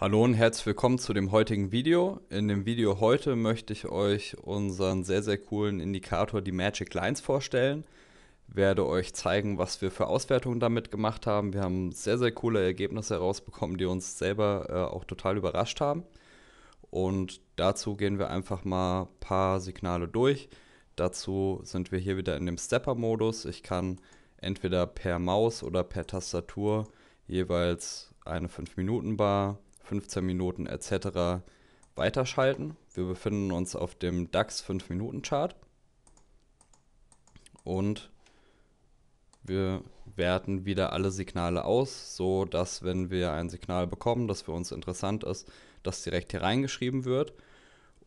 Hallo und herzlich willkommen zu dem heutigen Video. In dem Video heute möchte ich euch unseren sehr, sehr coolen Indikator, die Magic Lines, vorstellen. Werde euch zeigen, was wir für Auswertungen damit gemacht haben. Wir haben sehr, sehr coole Ergebnisse herausbekommen, die uns selber äh, auch total überrascht haben. Und dazu gehen wir einfach mal ein paar Signale durch. Dazu sind wir hier wieder in dem Stepper-Modus. Ich kann entweder per Maus oder per Tastatur jeweils eine 5-Minuten-Bar 15 Minuten etc. weiterschalten. Wir befinden uns auf dem DAX 5-Minuten-Chart und wir werten wieder alle Signale aus, so dass wenn wir ein Signal bekommen, das für uns interessant ist, das direkt hier reingeschrieben wird.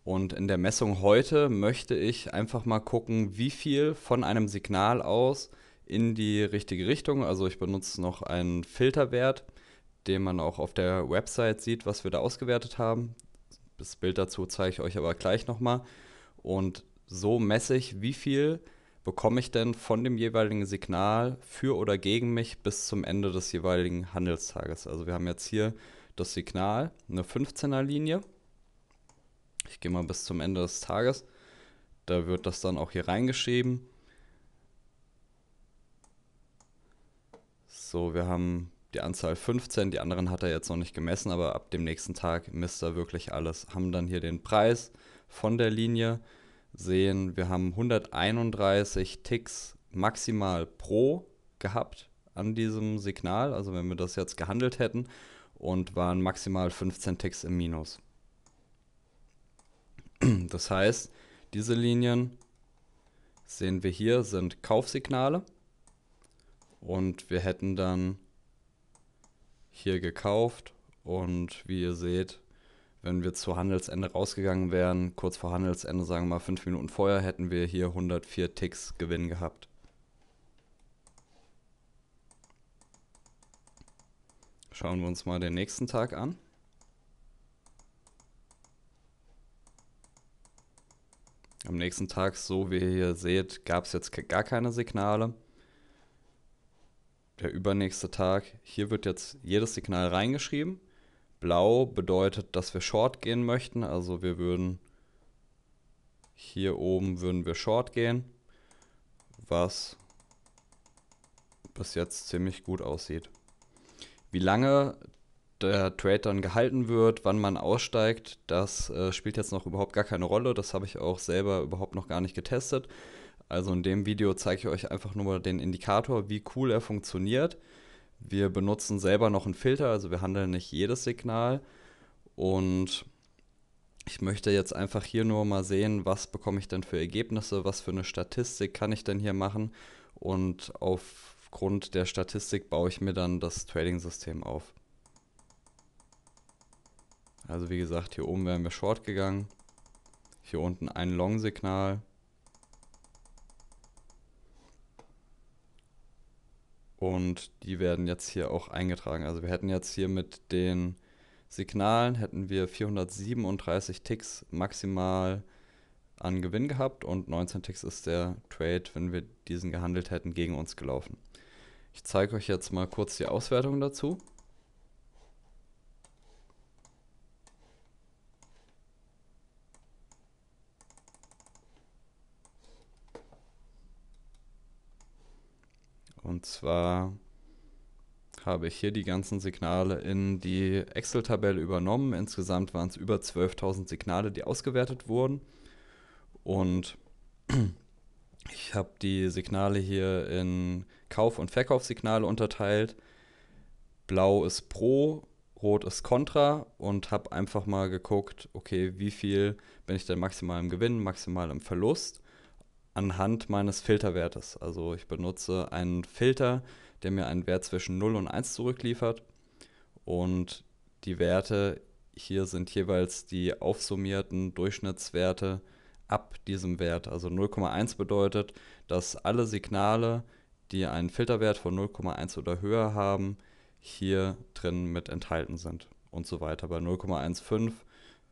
Und in der Messung heute möchte ich einfach mal gucken, wie viel von einem Signal aus in die richtige Richtung, also ich benutze noch einen Filterwert, den man auch auf der Website sieht, was wir da ausgewertet haben. Das Bild dazu zeige ich euch aber gleich nochmal. Und so messe ich, wie viel bekomme ich denn von dem jeweiligen Signal für oder gegen mich bis zum Ende des jeweiligen Handelstages. Also wir haben jetzt hier das Signal, eine 15er Linie. Ich gehe mal bis zum Ende des Tages. Da wird das dann auch hier reingeschrieben. So, wir haben die Anzahl 15. Die anderen hat er jetzt noch nicht gemessen, aber ab dem nächsten Tag misst er wirklich alles. Haben dann hier den Preis von der Linie, sehen, wir haben 131 Ticks maximal pro gehabt an diesem Signal, also wenn wir das jetzt gehandelt hätten und waren maximal 15 Ticks im Minus. Das heißt, diese Linien sehen wir hier sind Kaufsignale und wir hätten dann hier gekauft und wie ihr seht, wenn wir zu Handelsende rausgegangen wären, kurz vor Handelsende, sagen wir mal fünf Minuten vorher, hätten wir hier 104 Ticks Gewinn gehabt. Schauen wir uns mal den nächsten Tag an. Am nächsten Tag, so wie ihr hier seht, gab es jetzt gar keine Signale der übernächste Tag. Hier wird jetzt jedes Signal reingeschrieben. Blau bedeutet, dass wir Short gehen möchten. Also wir würden hier oben würden wir Short gehen, was bis jetzt ziemlich gut aussieht. Wie lange der Trade dann gehalten wird, wann man aussteigt, das äh, spielt jetzt noch überhaupt gar keine Rolle. Das habe ich auch selber überhaupt noch gar nicht getestet. Also in dem Video zeige ich euch einfach nur den Indikator, wie cool er funktioniert. Wir benutzen selber noch einen Filter, also wir handeln nicht jedes Signal. Und ich möchte jetzt einfach hier nur mal sehen, was bekomme ich denn für Ergebnisse, was für eine Statistik kann ich denn hier machen. Und aufgrund der Statistik baue ich mir dann das Trading-System auf. Also wie gesagt, hier oben wären wir short gegangen. Hier unten ein Long-Signal. Und die werden jetzt hier auch eingetragen. Also wir hätten jetzt hier mit den Signalen hätten wir 437 Ticks maximal an Gewinn gehabt und 19 Ticks ist der Trade, wenn wir diesen gehandelt hätten, gegen uns gelaufen. Ich zeige euch jetzt mal kurz die Auswertung dazu. Und zwar habe ich hier die ganzen Signale in die Excel-Tabelle übernommen. Insgesamt waren es über 12.000 Signale, die ausgewertet wurden. Und ich habe die Signale hier in Kauf- und Verkaufssignale unterteilt. Blau ist Pro, Rot ist Contra und habe einfach mal geguckt, okay, wie viel bin ich denn maximal im Gewinn, maximal im Verlust anhand meines Filterwertes. Also ich benutze einen Filter, der mir einen Wert zwischen 0 und 1 zurückliefert. Und die Werte hier sind jeweils die aufsummierten Durchschnittswerte ab diesem Wert. Also 0,1 bedeutet, dass alle Signale, die einen Filterwert von 0,1 oder höher haben, hier drin mit enthalten sind und so weiter. Bei 0,15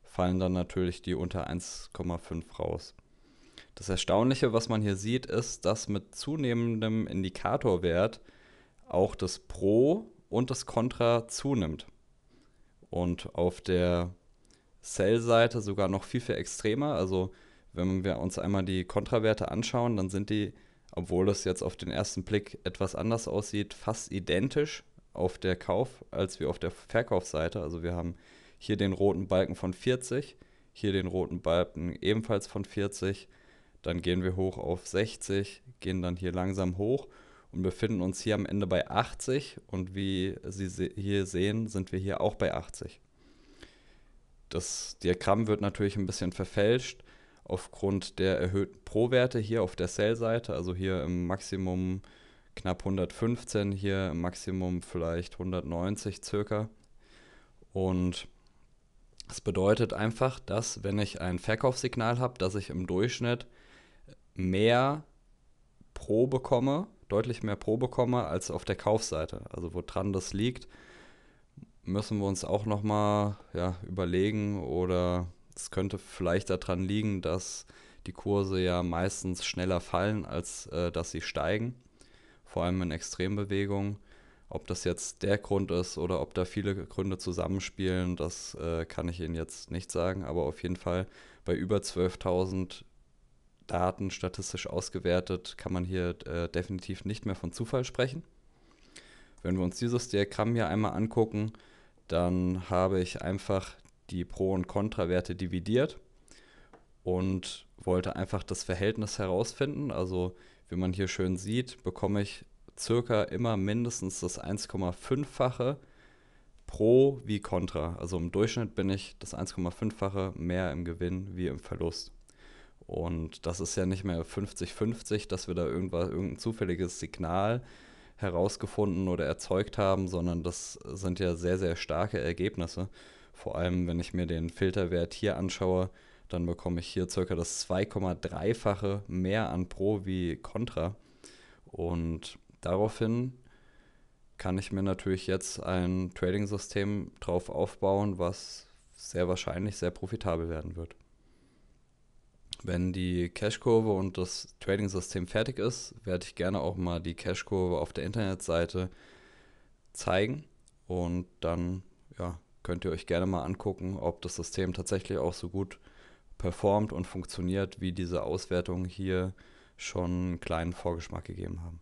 fallen dann natürlich die unter 1,5 raus. Das Erstaunliche, was man hier sieht, ist, dass mit zunehmendem Indikatorwert auch das Pro und das Contra zunimmt. Und auf der Sell-Seite sogar noch viel, viel extremer. Also wenn wir uns einmal die Kontrawerte anschauen, dann sind die, obwohl es jetzt auf den ersten Blick etwas anders aussieht, fast identisch auf der Kauf- als wir auf der Verkaufsseite. Also wir haben hier den roten Balken von 40, hier den roten Balken ebenfalls von 40 dann gehen wir hoch auf 60, gehen dann hier langsam hoch und befinden uns hier am Ende bei 80. Und wie Sie hier sehen, sind wir hier auch bei 80. Das Diagramm wird natürlich ein bisschen verfälscht aufgrund der erhöhten Pro-Werte hier auf der Sell-Seite, also hier im Maximum knapp 115, hier im Maximum vielleicht 190 circa. Und das bedeutet einfach, dass wenn ich ein Verkaufssignal habe, dass ich im Durchschnitt mehr pro bekomme, deutlich mehr pro bekomme, als auf der Kaufseite. Also woran das liegt, müssen wir uns auch nochmal ja, überlegen oder es könnte vielleicht daran liegen, dass die Kurse ja meistens schneller fallen, als äh, dass sie steigen, vor allem in Extrembewegungen. Ob das jetzt der Grund ist oder ob da viele Gründe zusammenspielen, das äh, kann ich Ihnen jetzt nicht sagen. Aber auf jeden Fall bei über 12.000 Daten statistisch ausgewertet, kann man hier äh, definitiv nicht mehr von Zufall sprechen. Wenn wir uns dieses Diagramm hier einmal angucken, dann habe ich einfach die Pro- und Contra-Werte dividiert und wollte einfach das Verhältnis herausfinden. Also wie man hier schön sieht, bekomme ich circa immer mindestens das 1,5-fache pro wie contra. Also im Durchschnitt bin ich das 1,5-fache mehr im Gewinn wie im Verlust. Und das ist ja nicht mehr 50-50, dass wir da irgendwas, irgendein zufälliges Signal herausgefunden oder erzeugt haben, sondern das sind ja sehr, sehr starke Ergebnisse. Vor allem, wenn ich mir den Filterwert hier anschaue, dann bekomme ich hier circa das 2,3-fache mehr an Pro wie Contra. Und daraufhin kann ich mir natürlich jetzt ein Trading-System drauf aufbauen, was sehr wahrscheinlich sehr profitabel werden wird. Wenn die Cash-Kurve und das Trading-System fertig ist, werde ich gerne auch mal die Cash-Kurve auf der Internetseite zeigen. Und dann ja, könnt ihr euch gerne mal angucken, ob das System tatsächlich auch so gut performt und funktioniert, wie diese Auswertungen hier schon einen kleinen Vorgeschmack gegeben haben.